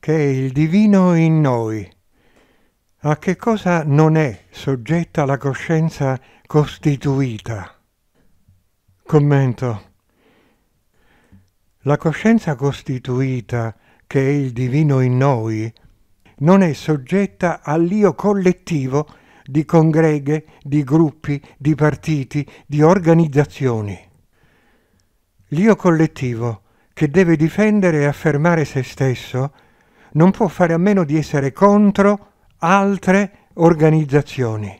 che è il divino in noi. A che cosa non è soggetta la coscienza costituita? Commento. La coscienza costituita, che è il divino in noi, non è soggetta all'io collettivo di congreghe, di gruppi, di partiti, di organizzazioni. L'io collettivo, che deve difendere e affermare se stesso, non può fare a meno di essere contro altre organizzazioni.